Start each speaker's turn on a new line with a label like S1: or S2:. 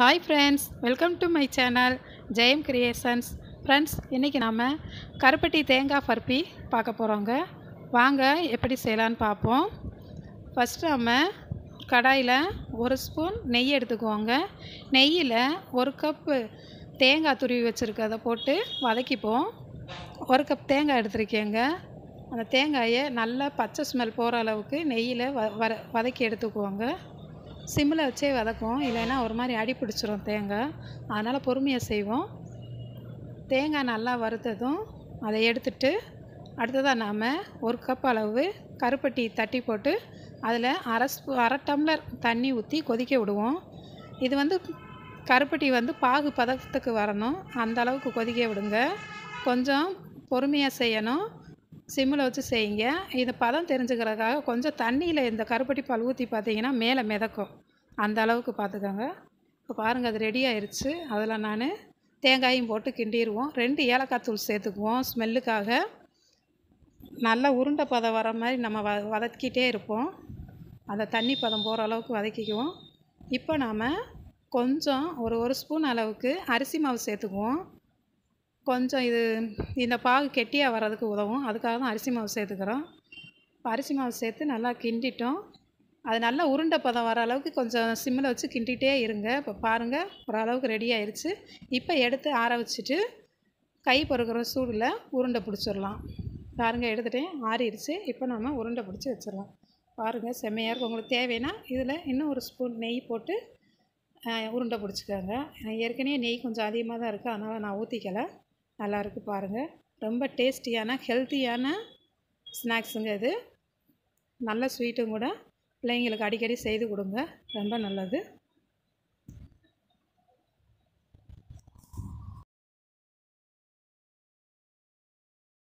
S1: hi friends welcome to my channel Jayam Creations friends இன்றைக்கி நாம் கருப்பட்டி தேங்காய் பருப்பி பார்க்க போகிறோங்க வாங்க எப்படி செய்யலான்னு பார்ப்போம் ஃபஸ்ட்டு நாம் கடாயில் ஒரு ஸ்பூன் நெய் எடுத்துக்குவோங்க நெய்யில் ஒரு கப்பு தேங்காய் துருவி வச்சுருக்கதை போட்டு வதக்கிப்போம் ஒரு கப் தேங்காய் எடுத்துருக்கேங்க அந்த தேங்காயை நல்லா பச்சை ஸ்மெல் போகிற அளவுக்கு நெய்யில் வ வதக்கி எடுத்துக்குவோங்க சிம்மில் வச்சே வதக்கும் இல்லைன்னா ஒரு மாதிரி அடி பிடிச்சிரும் தேங்காய் அதனால் பொறுமையாக செய்வோம் தேங்காய் நல்லா வறுத்ததும் அதை எடுத்துட்டு அடுத்ததாக நாம் ஒரு கப் அளவு கருப்பட்டி தட்டி போட்டு அதில் அரை ஸ்பூ அரை டம்ளர் தண்ணி ஊற்றி கொதிக்க விடுவோம் இது வந்து கருப்பட்டி வந்து பாகு பதத்துக்கு வரணும் அந்த அளவுக்கு கொதிக்க விடுங்க கொஞ்சம் பொறுமையாக செய்யணும் சிம்மில் வச்சு செய்யுங்க இந்த பதம் தெரிஞ்சுக்கிறதுக்காக கொஞ்சம் தண்ணியில் இந்த கருப்பட்டி பால் ஊற்றி பார்த்தீங்கன்னா மேலே மிதக்கும் அந்த அளவுக்கு பார்த்துக்கோங்க இப்போ பாருங்கள் அது ரெடி ஆயிடுச்சு அதில் நான் தேங்காயும் போட்டு கிண்டிடுவோம் ரெண்டு ஏலக்காய் தூள் சேர்த்துக்குவோம் ஸ்மெல்லுக்காக நல்லா உருண்டை பதம் வர மாதிரி நம்ம வ வதக்கிட்டே இருப்போம் அந்த தண்ணி பதம் போகிற அளவுக்கு வதக்கிக்குவோம் இப்போ நாம் கொஞ்சம் ஒரு ஒரு ஸ்பூன் அளவுக்கு அரிசி மாவு சேர்த்துக்குவோம் கொஞ்சம் இது இந்த பாகு கெட்டியாக வர்றதுக்கு உதவும் அதுக்காக தான் அரிசி மாவு சேர்த்துக்கிறோம் அரிசி மாவு சேர்த்து நல்லா கிண்டிட்டோம் அது நல்லா உருண்டை பதம் வர அளவுக்கு கொஞ்சம் சிம்மில் வச்சு கிண்டிகிட்டே இருங்க இப்போ பாருங்கள் ஓரளவுக்கு ரெடி ஆயிடுச்சு இப்போ எடுத்து ஆற வச்சுட்டு கை பொறுக்கிற சூடில் உருண்டை பிடிச்சிடலாம் பாருங்கள் எடுத்துகிட்டேன் ஆறிடுச்சு இப்போ நம்ம உருண்டை பிடிச்சி வச்சிடலாம் பாருங்கள் செம்மையாக இருக்கும் உங்களுக்கு தேவைன்னா இதில் இன்னும் ஒரு ஸ்பூன் நெய் போட்டு உருண்டை பிடிச்சிக்கோங்க ஏற்கனவே நெய் கொஞ்சம் அதிகமாக தான் இருக்குது அதனால் நான் ஊற்றிக்கலை நல்லாயிருக்கு பாருங்கள் ரொம்ப டேஸ்டியான ஹெல்த்தியான ஸ்நாக்ஸுங்க இது நல்ல ஸ்வீட்டும் கூட பிள்ளைங்களுக்கு அடிக்கடி செய்து கொடுங்க ரொம்ப நல்லது